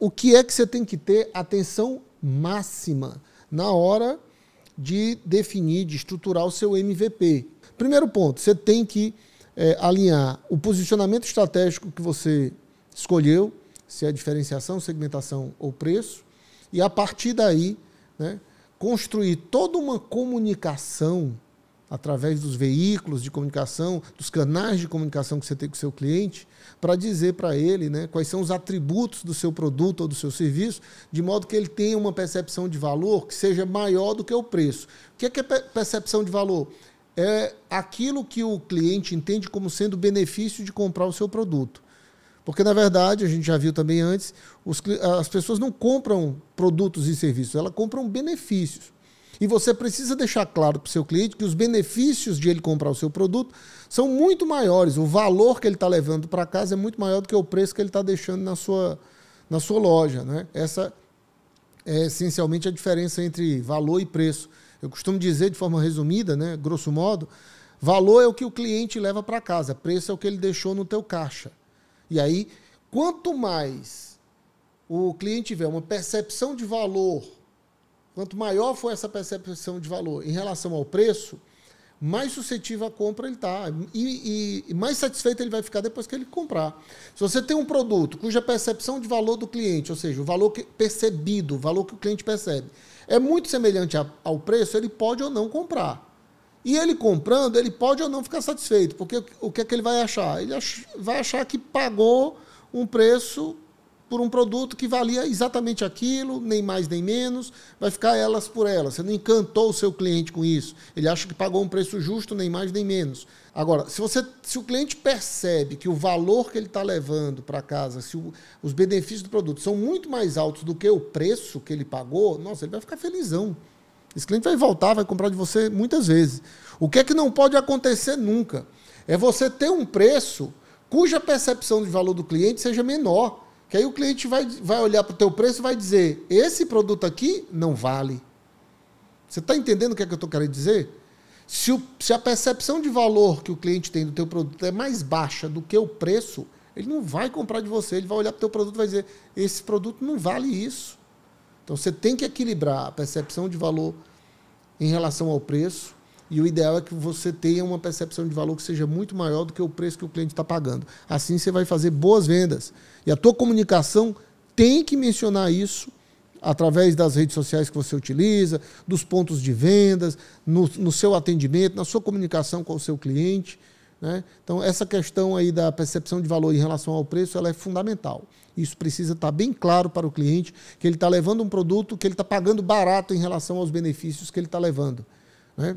o que é que você tem que ter atenção máxima na hora de definir, de estruturar o seu MVP. Primeiro ponto, você tem que é, alinhar o posicionamento estratégico que você escolheu, se é diferenciação, segmentação ou preço, e a partir daí, né, construir toda uma comunicação através dos veículos de comunicação, dos canais de comunicação que você tem com o seu cliente, para dizer para ele né, quais são os atributos do seu produto ou do seu serviço, de modo que ele tenha uma percepção de valor que seja maior do que o preço. O que é, que é percepção de valor? É aquilo que o cliente entende como sendo benefício de comprar o seu produto. Porque, na verdade, a gente já viu também antes, os, as pessoas não compram produtos e serviços, elas compram benefícios. E você precisa deixar claro para o seu cliente que os benefícios de ele comprar o seu produto são muito maiores. O valor que ele está levando para casa é muito maior do que o preço que ele está deixando na sua, na sua loja. Né? Essa é essencialmente a diferença entre valor e preço. Eu costumo dizer de forma resumida, né, grosso modo, valor é o que o cliente leva para casa, preço é o que ele deixou no teu caixa. E aí, quanto mais o cliente tiver uma percepção de valor Quanto maior for essa percepção de valor em relação ao preço, mais suscetível à compra ele está. E, e, e, mais satisfeito ele vai ficar depois que ele comprar. Se você tem um produto cuja percepção de valor do cliente, ou seja, o valor que, percebido, o valor que o cliente percebe, é muito semelhante a, ao preço, ele pode ou não comprar. E ele comprando, ele pode ou não ficar satisfeito, porque o que é que ele vai achar? Ele ach, vai achar que pagou um preço por um produto que valia exatamente aquilo, nem mais nem menos, vai ficar elas por elas. Você não encantou o seu cliente com isso. Ele acha que pagou um preço justo, nem mais nem menos. Agora, se, você, se o cliente percebe que o valor que ele está levando para casa, se o, os benefícios do produto são muito mais altos do que o preço que ele pagou, nossa, ele vai ficar felizão. Esse cliente vai voltar, vai comprar de você muitas vezes. O que é que não pode acontecer nunca? É você ter um preço cuja percepção de valor do cliente seja menor que aí o cliente vai, vai olhar para o teu preço e vai dizer, esse produto aqui não vale. Você está entendendo o que é que eu estou querendo dizer? Se, o, se a percepção de valor que o cliente tem do teu produto é mais baixa do que o preço, ele não vai comprar de você, ele vai olhar para o teu produto e vai dizer, esse produto não vale isso. Então você tem que equilibrar a percepção de valor em relação ao preço e o ideal é que você tenha uma percepção de valor que seja muito maior do que o preço que o cliente está pagando. Assim você vai fazer boas vendas. E a tua comunicação tem que mencionar isso através das redes sociais que você utiliza, dos pontos de vendas, no, no seu atendimento, na sua comunicação com o seu cliente. Né? Então, essa questão aí da percepção de valor em relação ao preço, ela é fundamental. Isso precisa estar tá bem claro para o cliente, que ele está levando um produto que ele está pagando barato em relação aos benefícios que ele está levando. Né?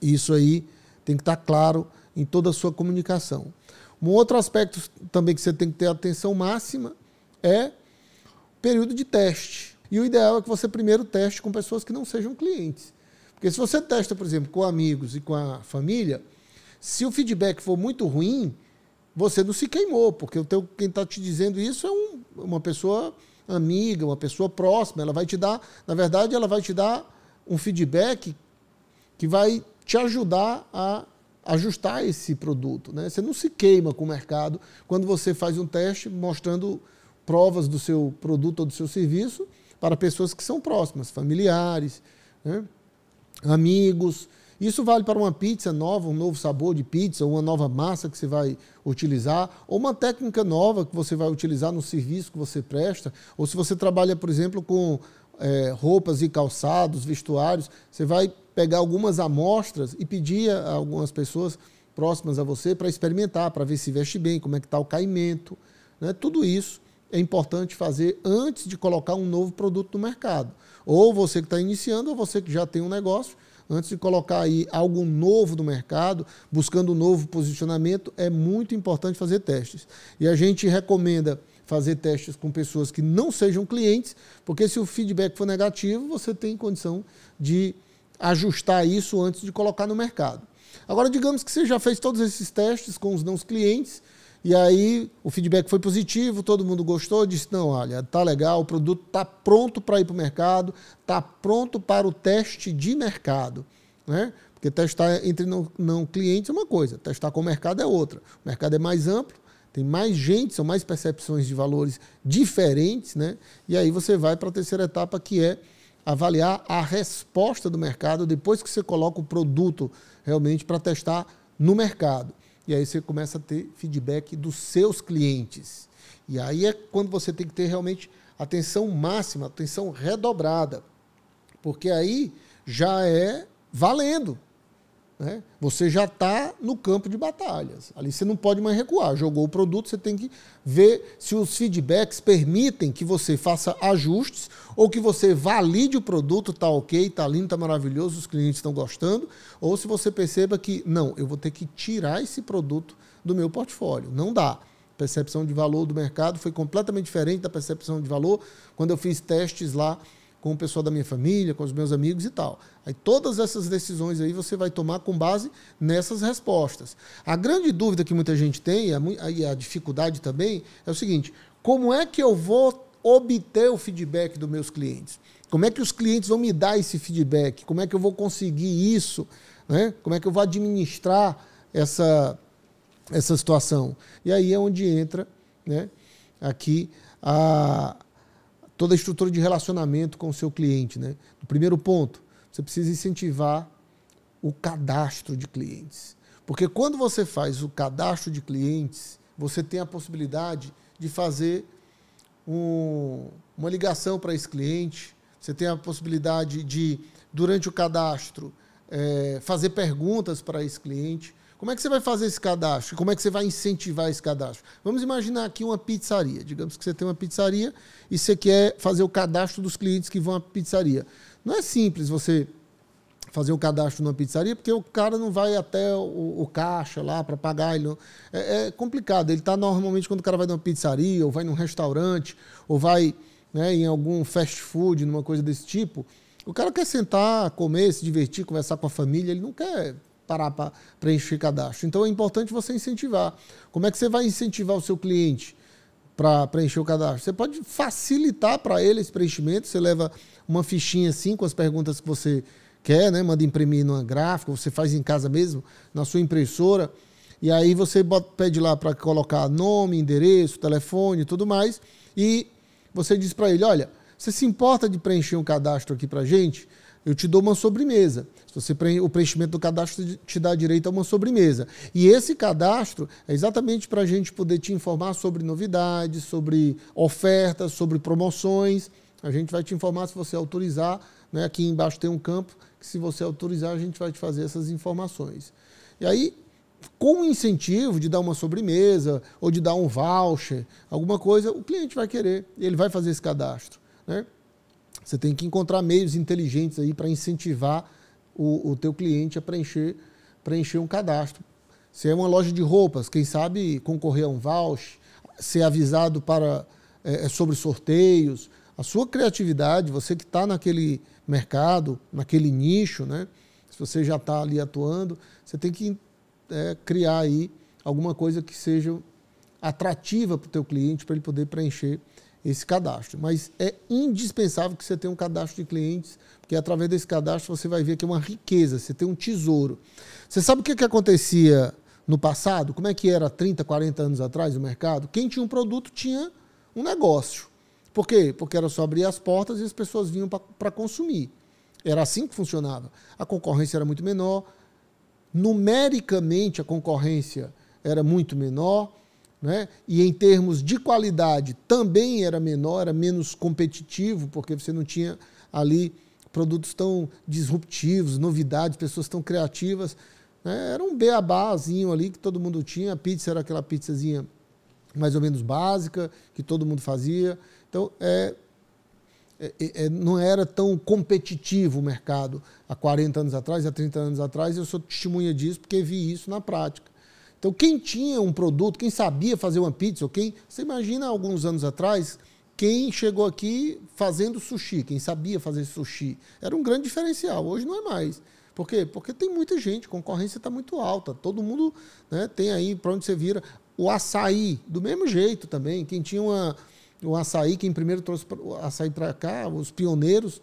Isso aí tem que estar tá claro em toda a sua comunicação. Um outro aspecto também que você tem que ter atenção máxima é período de teste. E o ideal é que você primeiro teste com pessoas que não sejam clientes. Porque se você testa, por exemplo, com amigos e com a família, se o feedback for muito ruim, você não se queimou, porque o teu, quem está te dizendo isso é um, uma pessoa amiga, uma pessoa próxima. Ela vai te dar, na verdade, ela vai te dar um feedback que vai te ajudar a ajustar esse produto. Né? Você não se queima com o mercado quando você faz um teste mostrando provas do seu produto ou do seu serviço para pessoas que são próximas, familiares, né? amigos. Isso vale para uma pizza nova, um novo sabor de pizza, uma nova massa que você vai utilizar, ou uma técnica nova que você vai utilizar no serviço que você presta, ou se você trabalha, por exemplo, com é, roupas e calçados, vestuários, você vai pegar algumas amostras e pedir a algumas pessoas próximas a você para experimentar, para ver se veste bem, como é que está o caimento. Né? Tudo isso é importante fazer antes de colocar um novo produto no mercado. Ou você que está iniciando, ou você que já tem um negócio, antes de colocar aí algo novo no mercado, buscando um novo posicionamento, é muito importante fazer testes. E a gente recomenda fazer testes com pessoas que não sejam clientes, porque se o feedback for negativo, você tem condição de ajustar isso antes de colocar no mercado. Agora, digamos que você já fez todos esses testes com os não clientes, e aí o feedback foi positivo, todo mundo gostou, disse: não, olha, tá legal, o produto tá pronto para ir para o mercado, tá pronto para o teste de mercado. Né? Porque testar entre não, não clientes é uma coisa, testar com o mercado é outra. O mercado é mais amplo, tem mais gente, são mais percepções de valores diferentes, né? E aí você vai para a terceira etapa que é avaliar a resposta do mercado depois que você coloca o produto realmente para testar no mercado. E aí você começa a ter feedback dos seus clientes. E aí é quando você tem que ter realmente atenção máxima, atenção redobrada. Porque aí já é valendo. Né? Você já está no campo de batalhas. Ali você não pode mais recuar. Jogou o produto, você tem que ver se os feedbacks permitem que você faça ajustes ou que você valide o produto, está ok, está lindo, está maravilhoso, os clientes estão gostando, ou se você perceba que, não, eu vou ter que tirar esse produto do meu portfólio. Não dá percepção de valor do mercado foi completamente diferente da percepção de valor quando eu fiz testes lá com o pessoal da minha família, com os meus amigos e tal. Aí todas essas decisões aí você vai tomar com base nessas respostas. A grande dúvida que muita gente tem, e a dificuldade também, é o seguinte: como é que eu vou obter o feedback dos meus clientes? Como é que os clientes vão me dar esse feedback? Como é que eu vou conseguir isso? Né? Como é que eu vou administrar essa, essa situação? E aí é onde entra né, aqui a toda a estrutura de relacionamento com o seu cliente. Né? No primeiro ponto, você precisa incentivar o cadastro de clientes. Porque quando você faz o cadastro de clientes, você tem a possibilidade de fazer um, uma ligação para esse cliente, você tem a possibilidade de, durante o cadastro, é, fazer perguntas para esse cliente, como é que você vai fazer esse cadastro? Como é que você vai incentivar esse cadastro? Vamos imaginar aqui uma pizzaria. Digamos que você tem uma pizzaria e você quer fazer o cadastro dos clientes que vão à pizzaria. Não é simples você fazer o um cadastro numa pizzaria, porque o cara não vai até o, o caixa lá para pagar. Ele não... é, é, complicado. Ele está normalmente quando o cara vai numa pizzaria, ou vai num restaurante, ou vai né, em algum fast food, numa coisa desse tipo. O cara quer sentar, comer, se divertir, conversar com a família. Ele não quer parar para preencher cadastro. Então é importante você incentivar. Como é que você vai incentivar o seu cliente para preencher o cadastro? Você pode facilitar para ele esse preenchimento, você leva uma fichinha assim com as perguntas que você quer, né? Manda imprimir numa gráfica, você faz em casa mesmo, na sua impressora. E aí você bota, pede lá para colocar nome, endereço, telefone, tudo mais. E você diz para ele, olha, você se importa de preencher um cadastro aqui para gente? gente? eu te dou uma sobremesa. Se você preenche o preenchimento do cadastro te dá direito a uma sobremesa. E esse cadastro é exatamente para a gente poder te informar sobre novidades, sobre ofertas, sobre promoções. A gente vai te informar se você autorizar. Né? Aqui embaixo tem um campo que, se você autorizar, a gente vai te fazer essas informações. E aí, com o incentivo de dar uma sobremesa ou de dar um voucher, alguma coisa, o cliente vai querer, ele vai fazer esse cadastro. Né? Você tem que encontrar meios inteligentes aí para incentivar o, o teu cliente a preencher, preencher um cadastro. Se é uma loja de roupas, quem sabe concorrer a um voucher, ser avisado para é, é sobre sorteios. A sua criatividade, você que está naquele mercado, naquele nicho, né? se você já está ali atuando, você tem que é, criar aí alguma coisa que seja atrativa para o teu cliente, para ele poder preencher esse cadastro. Mas é indispensável que você tenha um cadastro de clientes, porque através desse cadastro você vai ver que é uma riqueza, você tem um tesouro. Você sabe o que, que acontecia no passado? Como é que era 30, 40 anos atrás o mercado? Quem tinha um produto tinha um negócio. Por quê? Porque era só abrir as portas e as pessoas vinham para consumir. Era assim que funcionava. A concorrência era muito menor, numericamente a concorrência era muito menor, né? e em termos de qualidade também era menor, era menos competitivo, porque você não tinha ali produtos tão disruptivos, novidades, pessoas tão criativas. Né? Era um beabazinho ali que todo mundo tinha, a pizza era aquela pizzazinha mais ou menos básica, que todo mundo fazia. Então, é, é, é, é não era tão competitivo o mercado há 40 anos atrás, há 30 anos atrás, eu sou testemunha disso porque vi isso na prática. Então, quem tinha um produto, quem sabia fazer uma pizza, quem, você imagina alguns anos atrás, quem chegou aqui fazendo sushi, quem sabia fazer sushi, era um grande diferencial. Hoje não é mais. Por quê? Porque tem muita gente, concorrência está muito alta, todo mundo né, tem aí para onde você vira. O açaí, do mesmo jeito também, quem tinha uma, um açaí, quem primeiro trouxe o açaí para cá, os pioneiros,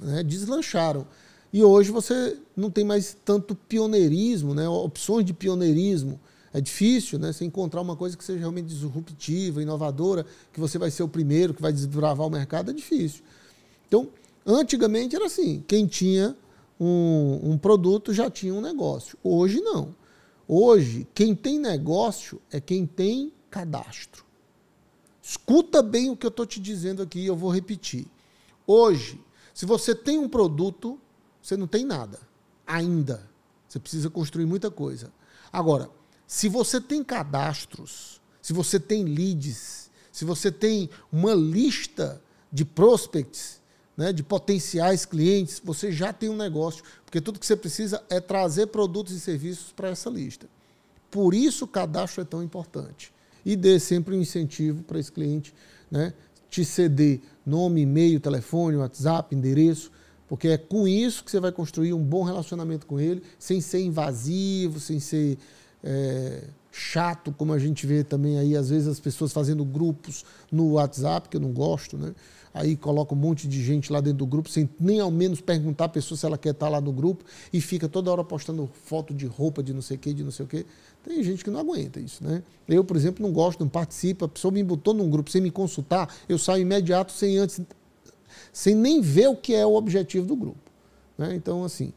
né, deslancharam. E hoje você não tem mais tanto pioneirismo, né? opções de pioneirismo. É difícil né? você encontrar uma coisa que seja realmente disruptiva, inovadora, que você vai ser o primeiro, que vai desbravar o mercado, é difícil. Então, antigamente era assim, quem tinha um, um produto já tinha um negócio. Hoje não. Hoje, quem tem negócio é quem tem cadastro. Escuta bem o que eu estou te dizendo aqui e eu vou repetir. Hoje, se você tem um produto, você não tem nada ainda. Você precisa construir muita coisa. Agora, se você tem cadastros, se você tem leads, se você tem uma lista de prospects, né, de potenciais clientes, você já tem um negócio, porque tudo que você precisa é trazer produtos e serviços para essa lista. Por isso o cadastro é tão importante. E dê sempre um incentivo para esse cliente, né, te ceder nome, e-mail, telefone, WhatsApp, endereço, porque é com isso que você vai construir um bom relacionamento com ele, sem ser invasivo, sem ser é, chato, como a gente vê também aí, às vezes as pessoas fazendo grupos no WhatsApp, que eu não gosto, né? Aí coloca um monte de gente lá dentro do grupo, sem nem ao menos perguntar a pessoa se ela quer estar lá no grupo, e fica toda hora postando foto de roupa, de não sei o quê, de não sei o quê. Tem gente que não aguenta isso, né? Eu, por exemplo, não gosto, não participo. A pessoa me botou num grupo sem me consultar, eu saio imediato sem antes sem nem ver o que é o objetivo do grupo. Né? Então, assim,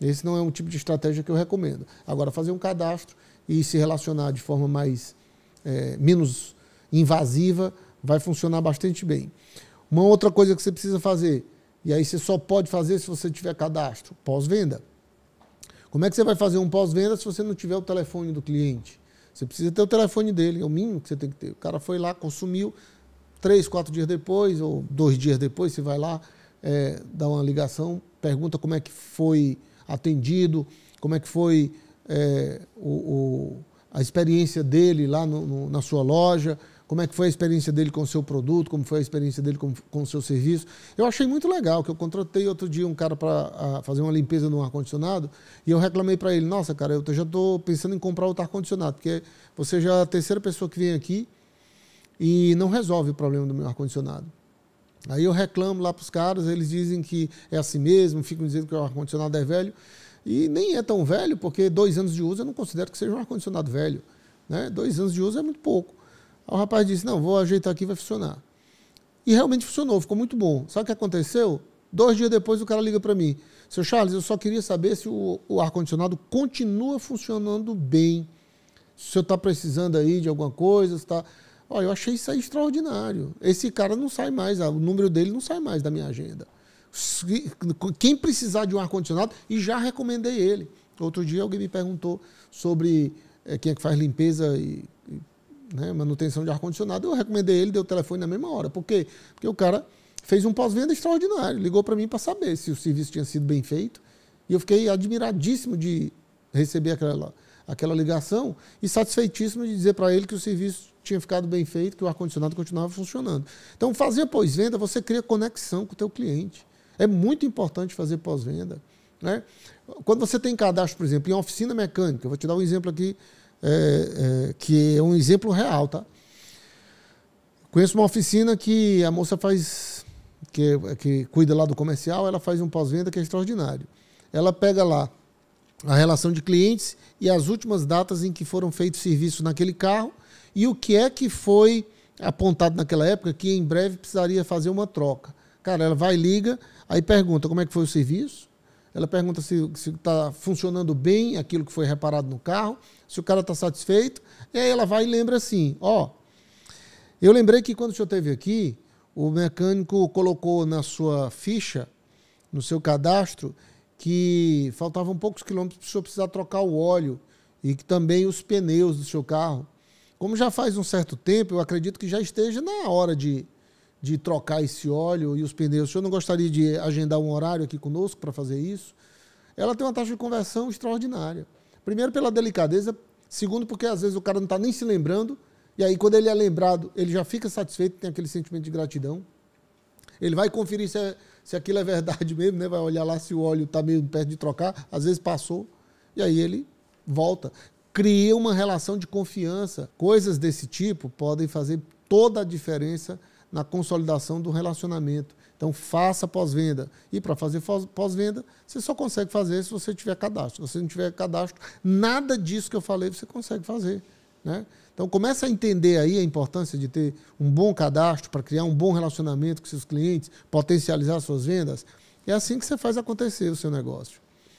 esse não é um tipo de estratégia que eu recomendo. Agora, fazer um cadastro e se relacionar de forma mais é, menos invasiva vai funcionar bastante bem. Uma outra coisa que você precisa fazer, e aí você só pode fazer se você tiver cadastro, pós-venda. Como é que você vai fazer um pós-venda se você não tiver o telefone do cliente? Você precisa ter o telefone dele, é o mínimo que você tem que ter. O cara foi lá, consumiu, três, quatro dias depois, ou dois dias depois, você vai lá, é, dá uma ligação, pergunta como é que foi atendido, como é que foi é, o, o, a experiência dele lá no, no, na sua loja, como é que foi a experiência dele com o seu produto, como foi a experiência dele com, com o seu serviço. Eu achei muito legal que eu contratei outro dia um cara para fazer uma limpeza no ar-condicionado e eu reclamei para ele, nossa cara, eu já estou pensando em comprar outro ar-condicionado, porque você já é a terceira pessoa que vem aqui e não resolve o problema do meu ar-condicionado. Aí eu reclamo lá para os caras, eles dizem que é assim mesmo, ficam dizendo que o ar-condicionado é velho. E nem é tão velho, porque dois anos de uso eu não considero que seja um ar-condicionado velho. Né? Dois anos de uso é muito pouco. Aí o rapaz disse: Não, vou ajeitar aqui vai funcionar. E realmente funcionou, ficou muito bom. Sabe o que aconteceu? Dois dias depois o cara liga para mim: Seu Charles, eu só queria saber se o, o ar-condicionado continua funcionando bem. Se o senhor está precisando aí de alguma coisa, está. Se tá Olha, eu achei isso aí extraordinário. Esse cara não sai mais, ah, o número dele não sai mais da minha agenda. Quem precisar de um ar-condicionado, e já recomendei ele. Outro dia alguém me perguntou sobre é, quem é que faz limpeza e, e né, manutenção de ar-condicionado. Eu recomendei ele, deu o telefone na mesma hora. Por quê? Porque o cara fez um pós-venda extraordinário. Ligou para mim para saber se o serviço tinha sido bem feito. E eu fiquei admiradíssimo de receber aquela aquela ligação e satisfeitíssimo de dizer para ele que o serviço tinha ficado bem feito, que o ar-condicionado continuava funcionando. Então, fazer pós-venda, você cria conexão com o teu cliente. É muito importante fazer pós-venda. Né? Quando você tem cadastro, por exemplo, em oficina mecânica, eu vou te dar um exemplo aqui, é, é, que é um exemplo real, tá? Conheço uma oficina que a moça faz, que, é, que cuida lá do comercial, ela faz um pós-venda que é extraordinário. Ela pega lá a relação de clientes e as últimas datas em que foram feitos serviços naquele carro e o que é que foi apontado naquela época que em breve precisaria fazer uma troca. Cara, ela vai, liga, aí pergunta como é que foi o serviço, ela pergunta se está funcionando bem aquilo que foi reparado no carro, se o cara está satisfeito, e aí ela vai e lembra assim, ó, eu lembrei que quando o senhor esteve aqui, o mecânico colocou na sua ficha, no seu cadastro, que faltavam poucos quilômetros para o senhor precisar trocar o óleo e que também os pneus do seu carro. Como já faz um certo tempo, eu acredito que já esteja na hora de, de trocar esse óleo e os pneus. O senhor não gostaria de agendar um horário aqui conosco para fazer isso? Ela tem uma taxa de conversão extraordinária. Primeiro, pela delicadeza. Segundo, porque às vezes o cara não está nem se lembrando. E aí, quando ele é lembrado, ele já fica satisfeito, tem aquele sentimento de gratidão. Ele vai conferir se é se aquilo é verdade mesmo, né? Vai olhar lá se o óleo está meio perto de trocar, às vezes passou, e aí ele volta. Cria uma relação de confiança. Coisas desse tipo podem fazer toda a diferença na consolidação do relacionamento. Então faça pós-venda. E para fazer pós-venda, você só consegue fazer se você tiver cadastro. Se você não tiver cadastro, nada disso que eu falei você consegue fazer. Né? Então começa a entender aí a importância de ter um bom cadastro para criar um bom relacionamento com seus clientes, potencializar suas vendas. É assim que você faz acontecer o seu negócio.